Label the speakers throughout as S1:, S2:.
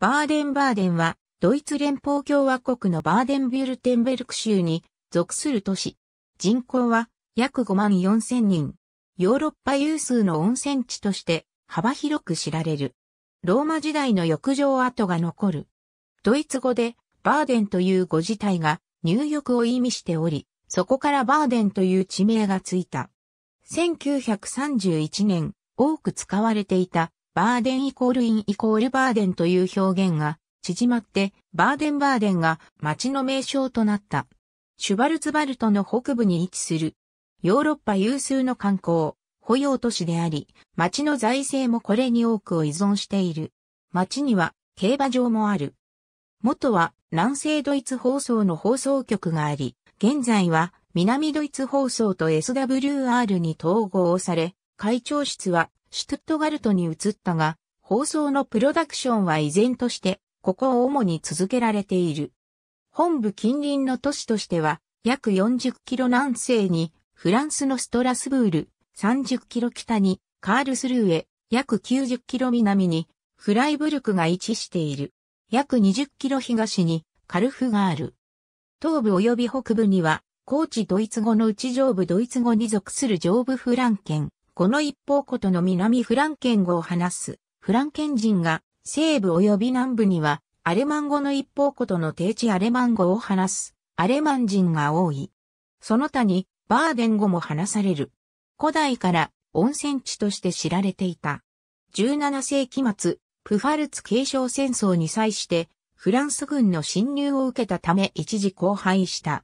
S1: バーデンバーデンは、ドイツ連邦共和国のバーデンビュルテンベルク州に属する都市。人口は約5万4千人。ヨーロッパ有数の温泉地として幅広く知られる。ローマ時代の浴場跡が残る。ドイツ語でバーデンという語自体が入浴を意味しており、そこからバーデンという地名がついた。1931年、多く使われていたバーデンイコールインイコールバーデンという表現が縮まって、バーデンバーデンが町の名称となった。シュバルツバルトの北部に位置する。ヨーロッパ有数の観光、保養都市であり、町の財政もこれに多くを依存している。町には競馬場もある。元は南西ドイツ放送の放送局があり、現在は南ドイツ放送と SWR に統合され、会長室はシュトゥットガルトに移ったが、放送のプロダクションは依然として、ここを主に続けられている。本部近隣の都市としては、約40キロ南西に、フランスのストラスブール、30キロ北に、カールスルーへ、約90キロ南に、フライブルクが位置している。約20キロ東に、カルフがある。東部及び北部には、高知ドイツ語の内上部ドイツ語に属する上部フランケン。この一方ことの南フランケン語を話す、フランケン人が、西部及び南部には、アレマン語の一方ことの定地アレマン語を話す、アレマン人が多い。その他に、バーデン語も話される。古代から温泉地として知られていた。17世紀末、プファルツ継承戦争に際して、フランス軍の侵入を受けたため一時荒廃した。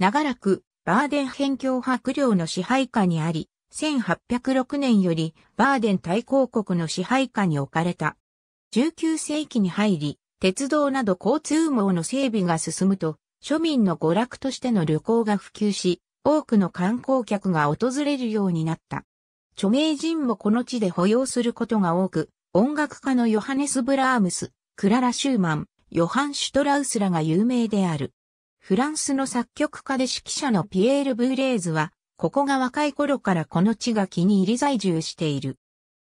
S1: 長らく、バーデン辺境白領の支配下にあり、1806年よりバーデン大公国の支配下に置かれた。19世紀に入り、鉄道など交通網の整備が進むと、庶民の娯楽としての旅行が普及し、多くの観光客が訪れるようになった。著名人もこの地で保養することが多く、音楽家のヨハネス・ブラームス、クララ・シューマン、ヨハン・シュトラウスらが有名である。フランスの作曲家で指揮者のピエール・ブーレーズは、ここが若い頃からこの地が気に入り在住している。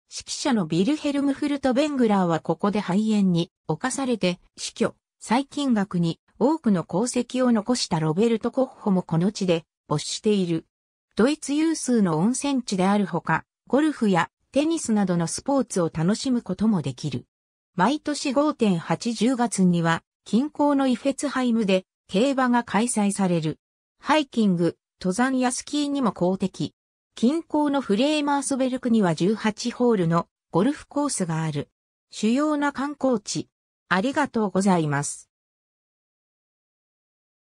S1: 指揮者のビルヘルムフルト・ベングラーはここで肺炎に侵されて死去、細菌学に多くの功績を残したロベルト・コッホもこの地で没している。ドイツ有数の温泉地であるほか、ゴルフやテニスなどのスポーツを楽しむこともできる。毎年5.80月には近郊のイフェツハイムで競馬が開催される。ハイキング、登山やスキーにも公的。近郊のフレーマースベルクには18ホールのゴルフコースがある。主要な観光地。ありがとうございます。